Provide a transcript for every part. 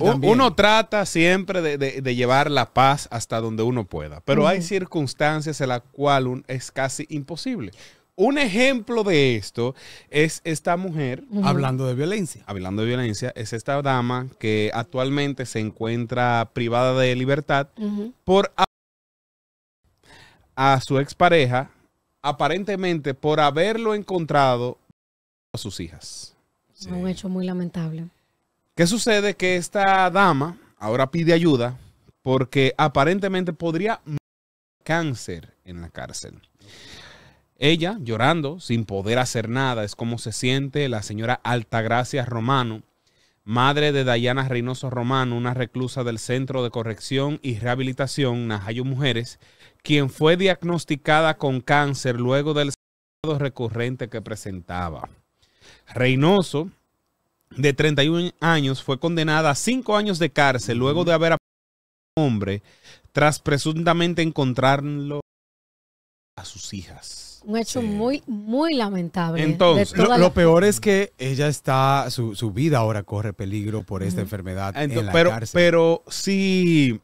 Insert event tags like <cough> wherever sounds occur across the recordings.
Uno trata siempre de, llevar la paz hasta donde uno pueda, pero hay circunstancias en las cuales es casi imposible. Un ejemplo de esto es esta mujer. Hablando de violencia. Hablando de violencia, es esta dama que actualmente se encuentra privada de libertad por a, a su expareja, aparentemente por haberlo encontrado a sus hijas. Un hecho muy lamentable. ¿Qué sucede? Que esta dama ahora pide ayuda porque aparentemente podría cáncer en la cárcel. Ella, llorando, sin poder hacer nada, es como se siente la señora Altagracia Romano, madre de Dayana Reynoso Romano, una reclusa del Centro de Corrección y Rehabilitación Najayo Mujeres, quien fue diagnosticada con cáncer luego del recurrente que presentaba. Reynoso de 31 años fue condenada a 5 años de cárcel luego de haber a un hombre tras presuntamente encontrarlo a sus hijas. Un hecho muy, muy lamentable. Entonces, lo, peor es que ella está, su, vida ahora corre peligro por esta enfermedad. pero, pero si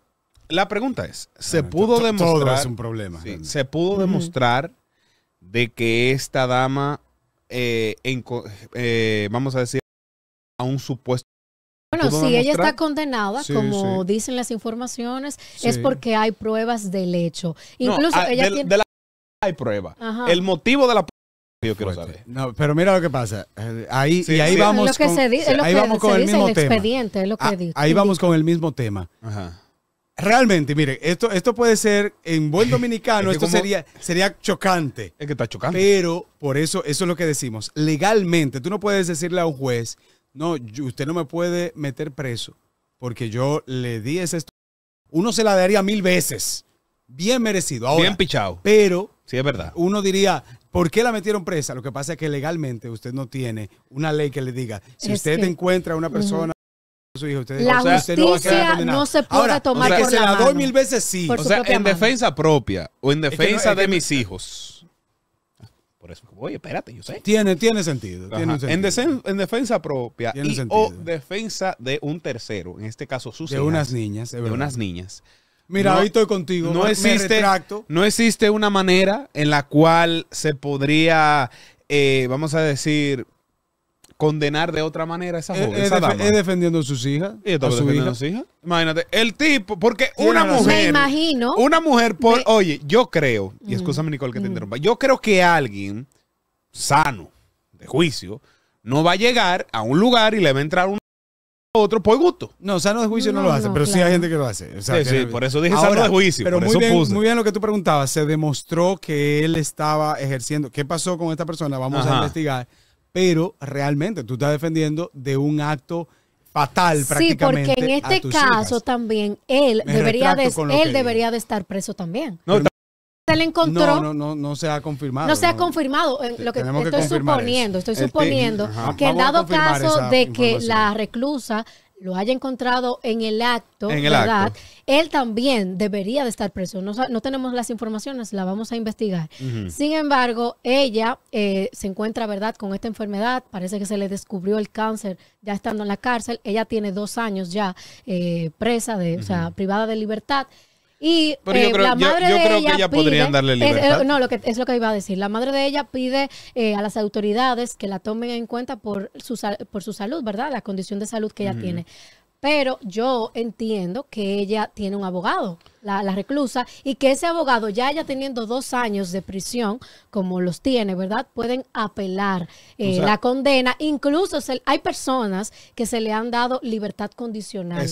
la pregunta es, ¿se pudo demostrar? un problema. se pudo demostrar de que esta dama, eh, eh, vamos a decir, a un supuesto. Bueno, si ella está condenada, como dicen las informaciones, es porque hay pruebas del hecho. Incluso ah, ella de, tiene... la... hay pruebas. El motivo de la yo quiero saber. pero mira lo que pasa. Ahí, y ahí vamos con, ah, ahí vamos con el mismo tema. ahí vamos con el mismo tema. Realmente, mire, esto, esto puede ser, en buen <laughs> dominicano, esto sería, sería chocante. Es que está chocante. Pero por eso, eso es lo que decimos. Legalmente, tú no puedes decirle a un juez, no, usted no me puede meter preso porque yo le di ese... Uno se la daría mil veces. Bien merecido. bien pichado. Pero... es verdad. Uno diría, ¿por qué la metieron presa? Lo que pasa es que legalmente usted no tiene una ley que le diga, si usted encuentra a una persona... usted, la justicia no, se puede tomar o sea, que se la doy mil veces sí. o sea, en defensa propia o en defensa de mis hijos oye, espérate, yo sé. Tiene, tiene sentido. En, defensa propia o defensa de un tercero, en este caso sus De unas niñas, de, unas niñas. Mira, hoy estoy contigo. No, existe, no existe una manera en la cual se podría, eh, vamos a decir, condenar de otra manera a esa eh, joven. Eh, es, eh, defendiendo a sus hijas. Imagínate, el tipo, porque una mujer. imagino. Una mujer, por, oye, yo creo, y mm. escúchame, Nicole, que te mm. interrumpa, yo creo que alguien sano, de juicio, no va a llegar a un lugar y le va a entrar un otro por gusto. No, sano de juicio no, lo hace, pero sí hay gente que lo hace. por eso dije sano de juicio. Pero muy, bien, lo que tú preguntabas. Se demostró que él estaba ejerciendo. ¿Qué pasó con esta persona? Vamos a investigar pero realmente tú estás defendiendo de un acto fatal prácticamente. Sí, porque en este caso también él debería de, él debería de estar preso también. No, se encontró. No, no, no, se ha confirmado. No se ha confirmado. Eh, lo que estoy suponiendo, estoy este, suponiendo que en dado caso de que la reclusa lo haya encontrado en el acto, ¿verdad? Él también debería de estar preso. No, tenemos las informaciones, la vamos a investigar. Sin embargo, ella eh, se encuentra, ¿verdad?, con esta enfermedad. Parece que se le descubrió el cáncer ya estando en la cárcel. Ella tiene dos años ya eh, presa, de, o sea, privada de libertad. Y yo eh, creo, la madre que ella podrían darle libertad. Eh, no, lo que, es lo que iba a decir. La madre de ella pide eh, a las autoridades que la tomen en cuenta por su, por su salud, ¿verdad? La condición de salud que ella tiene. Pero yo entiendo que ella tiene un abogado la, reclusa, y que ese abogado, ya haya teniendo dos años de prisión, como los tiene, ¿verdad? Pueden apelar eh, la condena. Incluso hay personas que se le han dado libertad condicional.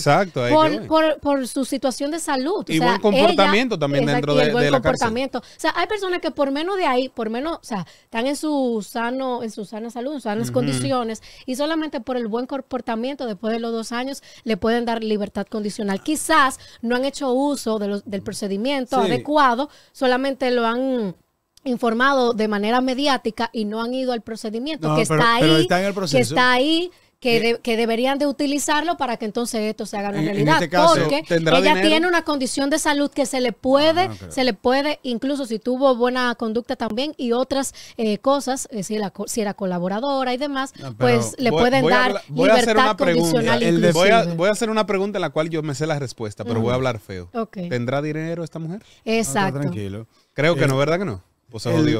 Por, su situación de salud. Y buen comportamiento también dentro de, buen la comportamiento. O sea, hay personas que por menos de ahí, por menos, o sea, están en su sano, en su sana salud, en sanas condiciones, y solamente por el buen comportamiento después de los dos años le pueden dar libertad condicional. Quizás no han hecho uso del mm. procedimiento adecuado, solamente lo han informado de manera mediática y no han ido al procedimiento que está ahí, que está ahí eh, que, deberían de utilizarlo para que entonces esto se haga una este realidad. porque ella tiene una condición de salud que se le puede, ah, se le puede, incluso si tuvo buena conducta también y otras eh, cosas, eh, si, era colaboradora y demás, ah, pues le pueden dar libertad a hacer una condicional. Pregunta, voy, a, hacer una pregunta en la cual yo me sé la respuesta, pero voy a hablar feo. ¿Tendrá dinero esta mujer? Exacto. tranquilo. Creo que no, ¿verdad que no?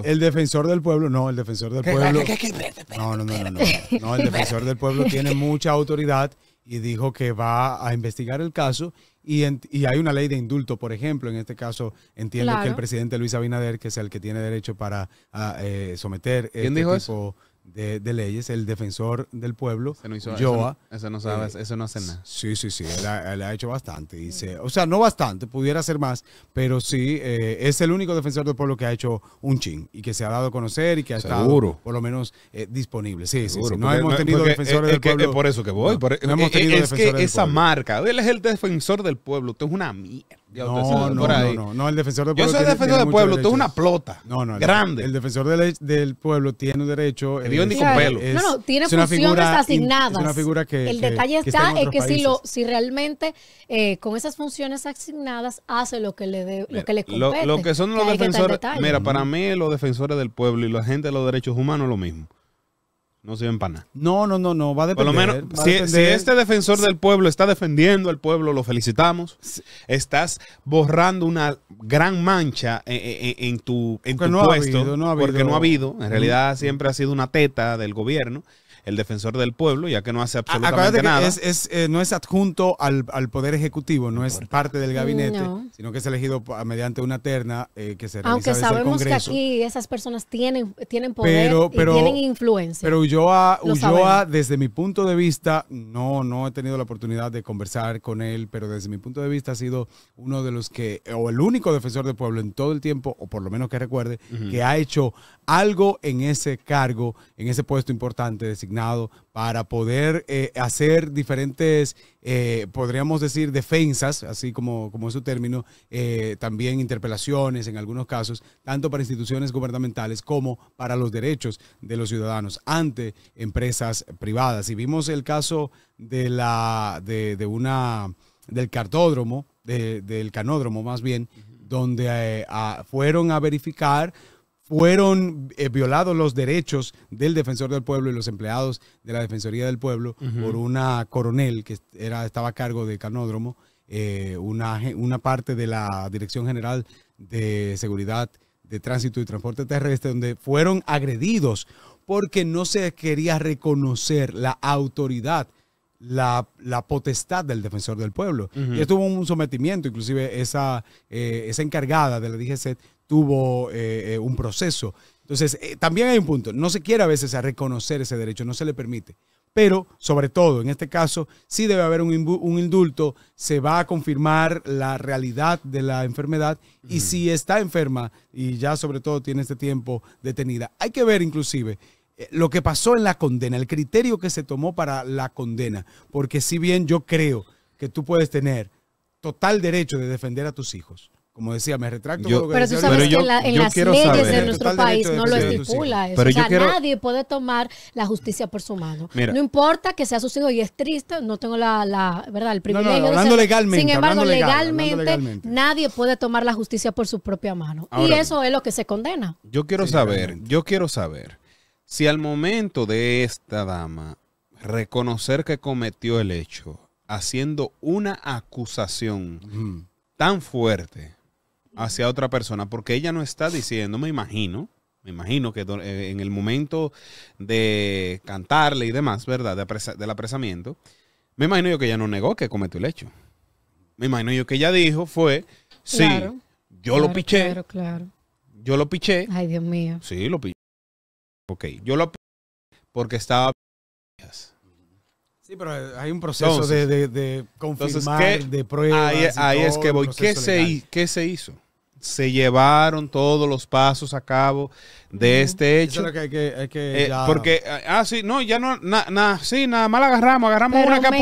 el, defensor del pueblo, no, el defensor del pueblo. No, no, no, no, no. <laughs> el defensor del pueblo tiene mucha autoridad y dijo que va a investigar el caso y, y hay una ley de indulto, por ejemplo, en este caso entiendo que el presidente Luis Abinader, que es el que tiene derecho para ah, eh, someter ¿Quién este dijo tipo, de, leyes, el defensor del pueblo, no Joa. Eso no, eso no hace nada. Sí, sí, sí, le ha, hecho bastante. dice o sea, no bastante, pudiera hacer más, pero sí, eh, es el único defensor del pueblo que ha hecho un chin y que se ha dado a conocer y que ha estado por lo menos eh, disponible. Sí, sí, sí, No hemos tenido defensores del pueblo. por eso que voy. no, e- hemos e- tenido es que esa marca, él es el defensor del pueblo, esto es una mierda. No, no, no, no, el defensor del pueblo. Yo soy defensor del pueblo, tú es una plota. No, no, grande. El, defensor del, del, pueblo tiene un derecho. Eh, el, es, pelo. no, no, tiene funciones asignadas. es una figura que. El detalle está, es que si, lo, si realmente eh, con esas funciones asignadas hace lo que le, de, lo que le compete. Lo, que son los defensores. Mira, para mí, los defensores del pueblo y la gente de los derechos humanos es lo mismo no se empana. No, no, no, no, va de Por lo menos, si, este defensor del pueblo está defendiendo al pueblo, lo felicitamos. Estás borrando una gran mancha eh, eh, eh, en, tu, en tu puesto, porque no ha habido. En realidad siempre ha sido una teta del gobierno el defensor del pueblo, ya que no hace absolutamente nada. Que es, eh, no es adjunto al, Poder Ejecutivo, no es parte del gabinete, sino que es elegido mediante una terna eh, que se realiza Aunque sabemos que aquí esas personas tienen, tienen poder y tienen influencia. Pero Ulloa, desde mi punto de vista, no, no he tenido la oportunidad de conversar con él, pero desde mi punto de vista ha sido uno de los que, o el único defensor del pueblo en todo el tiempo, o por lo menos que recuerde, que ha hecho algo en ese cargo, en ese puesto importante designado para poder eh, hacer diferentes, eh, podríamos decir, defensas, así como, como es su término, eh, también interpelaciones en algunos casos, tanto para instituciones gubernamentales como para los derechos de los ciudadanos ante empresas privadas. Y vimos el caso de la, de, una, del cartódromo, del canódromo más bien, donde fueron a verificar fueron eh, violados los derechos del defensor del pueblo y los empleados de la Defensoría del Pueblo por una coronel que era, estaba a cargo de Canódromo, eh, una, una parte de la Dirección General de Seguridad de Tránsito y Transporte Terrestre, donde fueron agredidos porque no se quería reconocer la autoridad la, potestad del defensor del pueblo. Y estuvo un sometimiento, inclusive esa, eh, esa encargada de la DGC tuvo eh, eh, un proceso. Entonces, eh, también hay un punto, no se quiere a veces a reconocer ese derecho, no se le permite. Pero, sobre todo, en este caso, sí debe haber un, indulto, se va a confirmar la realidad de la enfermedad y si está enferma y ya sobre todo tiene este tiempo detenida. Hay que ver inclusive lo que pasó en la condena, el criterio que se tomó para la condena, porque si bien yo creo que tú puedes tener total derecho de defender a tus hijos, como decía, me retracto. pero tú sabes que en las leyes de nuestro país no lo estipula eso. o sea, nadie puede tomar la justicia por su mano. no importa que sea su hijo y es triste, no tengo la, verdad, el privilegio. hablando legalmente. Sin embargo, legalmente, nadie puede tomar la justicia por su propia mano. y eso es lo que se condena. Yo quiero saber, yo quiero saber si al momento de esta dama reconocer que cometió el hecho, haciendo una acusación tan fuerte hacia otra persona, porque ella no está diciendo, me imagino, me imagino que eh, en el momento de cantarle y demás, ¿verdad? De del apresamiento, me imagino yo que ella no negó que cometió el hecho. Me imagino yo que ella dijo fue, sí, yo lo piché. Claro, claro. Yo lo piché. Ay, Dios mío. Sí, lo piché. Ok, yo lo piché porque estaba... Sí, pero hay un proceso de, de, confirmar, de pruebas. Ahí, es que voy. ¿Qué ¿Qué se hizo? se llevaron todos los pasos a cabo de este hecho. Porque, ah, sí, no, ya no, nada, sí, nada más agarramos, agarramos una capa.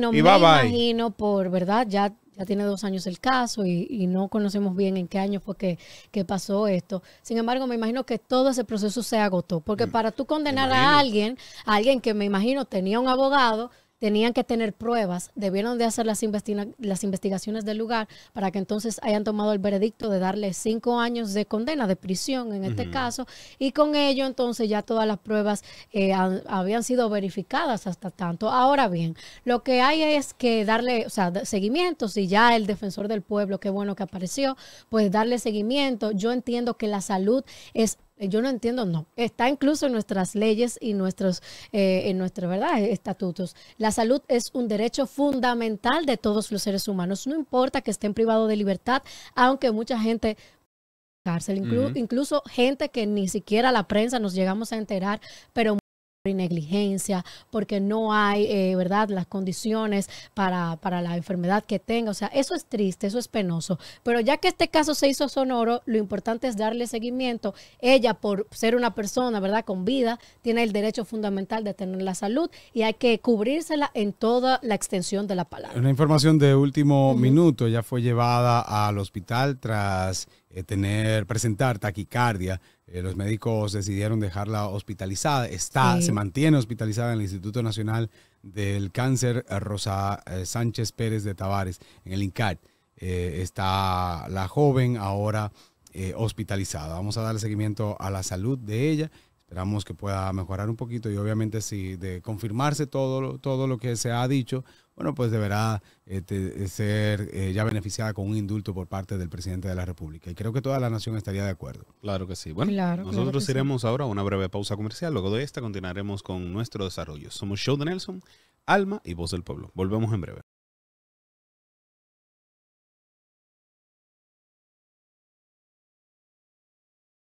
No y me imagino por, ¿verdad? Ya, ya tiene dos años el caso y, no conocemos bien en qué año fue que, que, pasó esto. Sin embargo, me imagino que todo ese proceso se agotó, porque mm, para tú condenar a alguien, a alguien que me imagino tenía un abogado, tenían que tener pruebas, debieron de hacer las, las investigaciones del lugar para que entonces hayan tomado el veredicto de darle cinco años de condena, de prisión en este caso, y con ello entonces ya todas las pruebas eh, habían sido verificadas hasta tanto. Ahora bien, lo que hay es que darle, o sea, seguimiento, si ya el defensor del pueblo, qué bueno que apareció, pues darle seguimiento. Yo entiendo que la salud es eh, yo no entiendo, no. Está incluso en nuestras leyes y nuestros, eh, en nuestros ¿verdad? estatutos. La salud es un derecho fundamental de todos los seres humanos. No importa que estén privados de libertad, aunque mucha gente cárcel, incluso gente que ni siquiera la prensa nos llegamos a enterar, pero y negligencia, porque no hay, eh, ¿verdad?, las condiciones para, para, la enfermedad que tenga. O sea, eso es triste, eso es penoso. Pero ya que este caso se hizo sonoro, lo importante es darle seguimiento. Ella, por ser una persona, ¿verdad?, con vida, tiene el derecho fundamental de tener la salud y hay que cubrírsela en toda la extensión de la palabra. Una información de último minuto, ella fue llevada al hospital tras eh, tener, presentar taquicardia eh, los médicos decidieron dejarla hospitalizada. Está, se mantiene hospitalizada en el Instituto Nacional del Cáncer eh, Rosa eh, Sánchez Pérez de Tavares, en el INCAT. está la joven ahora hospitalizada. Vamos a darle seguimiento a la salud de ella. Esperamos que pueda mejorar un poquito y obviamente si de confirmarse todo, todo lo que se ha dicho, bueno, pues deberá este, ser eh, ya beneficiada con un indulto por parte del presidente de la República. Y creo que toda la nación estaría de acuerdo. Claro que sí. Bueno, nosotros iremos ahora a una breve pausa comercial. Luego de esta continuaremos con nuestro desarrollo. Somos Show de Nelson, Alma y Voz del Pueblo. Volvemos en breve.